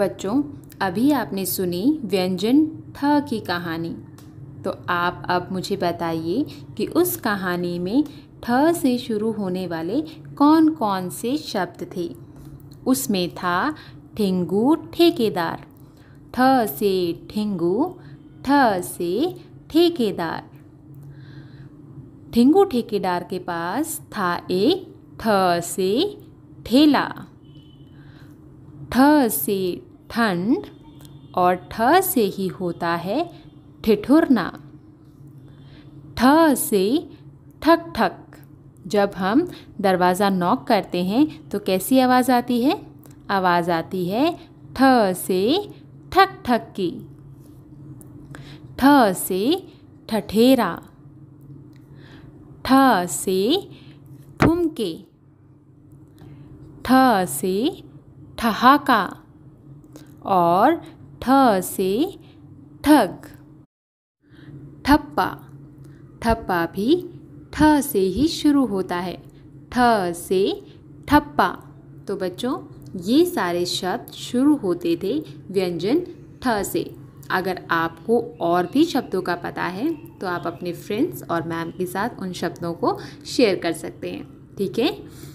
बच्चों अभी आपने सुनी व्यंजन ठ की कहानी तो आप अब मुझे बताइए कि उस कहानी में ठ से शुरू होने वाले कौन कौन से शब्द थे उसमें था ठेंगू ठेकेदार ठ से ठिंगू ठ से ठेकेदार ठिंगू ठेकेदार के पास था एक ठ से ठेला ठ से ठंड और ठ से ही होता है ठिठुरना ठ से ठक ठक जब हम दरवाज़ा नॉक करते हैं तो कैसी आवाज़ आती है आवाज़ आती है ठ से ठक ठक की ठ से ठठेरा ठ से ठुमके ठ से ठहाका और ठ से ठग ठप्पा ठप्पा भी ठ से ही शुरू होता है ठ से ठप्पा तो बच्चों ये सारे शब्द शुरू होते थे व्यंजन ठ से अगर आपको और भी शब्दों का पता है तो आप अपने फ्रेंड्स और मैम के साथ उन शब्दों को शेयर कर सकते हैं ठीक है